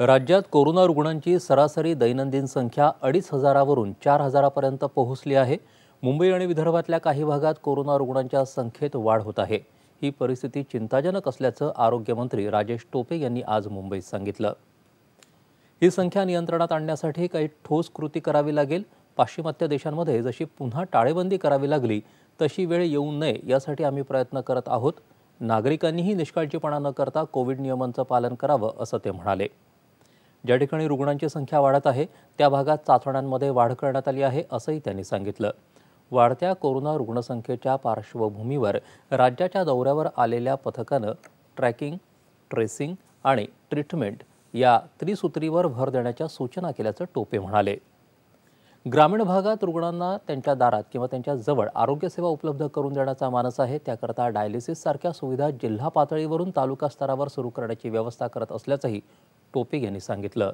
राज्यात कोरोना रुग्णांची सरासरी दैनंदिन संख्या अडीच हजारावरून चार हजारापर्यंत पोहोचली आहे मुंबई आणि विदर्भातल्या काही भागात कोरोना रुग्णांच्या संख्येत वाढ होत आहे ही परिस्थिती चिंताजनक असल्याचं आरोग्यमंत्री राजेश टोपे यांनी आज मुंबईत सांगितलं ही संख्या नियंत्रणात आणण्यासाठी काही ठोस कृती करावी लागेल पाश्चिमात्य देशांमध्ये जशी पुन्हा टाळेबंदी करावी लागली तशी वेळ येऊ नये यासाठी आम्ही प्रयत्न करत आहोत नागरिकांनीही निष्काळजीपणा न करता कोविड नियमांचं पालन करावं असं ते म्हणाले ज्या ठिकाणी रुग्णांची संख्या वाढत आहे त्या भागात चाचण्यांमध्ये वाढ करण्यात आली आहे असंही त्यांनी सांगितलं वाढत्या कोरोना रुग्णसंख्येच्या पार्श्वभूमीवर राज्याच्या दौऱ्यावर आलेल्या पथकानं ट्रॅकिंग ट्रेसिंग आणि ट्रीटमेंट या त्रिसूत्रीवर भर देण्याच्या सूचना केल्याचं टोपे म्हणाले ग्रामीण भागात रुग्णांना त्यांच्या दारात किंवा त्यांच्या जवळ आरोग्यसेवा उपलब्ध करून देण्याचा मानस आहे त्याकरता डायलिसिससारख्या सुविधा जिल्हा पातळीवरून तालुका स्तरावर सुरू करण्याची व्यवस्था करत असल्याचंही टोपे यांनी सांगितलं